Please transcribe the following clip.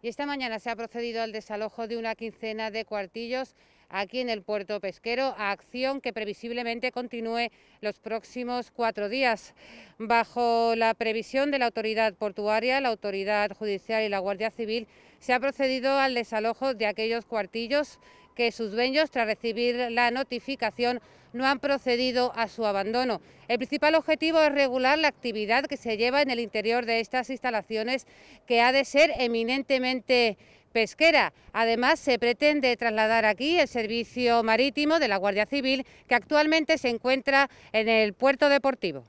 Y esta mañana se ha procedido al desalojo de una quincena de cuartillos aquí en el puerto pesquero, acción que previsiblemente continúe los próximos cuatro días. Bajo la previsión de la autoridad portuaria, la autoridad judicial y la Guardia Civil, se ha procedido al desalojo de aquellos cuartillos que sus dueños, tras recibir la notificación, no han procedido a su abandono. El principal objetivo es regular la actividad que se lleva en el interior de estas instalaciones, que ha de ser eminentemente pesquera. Además, se pretende trasladar aquí el servicio marítimo de la Guardia Civil que actualmente se encuentra en el puerto deportivo.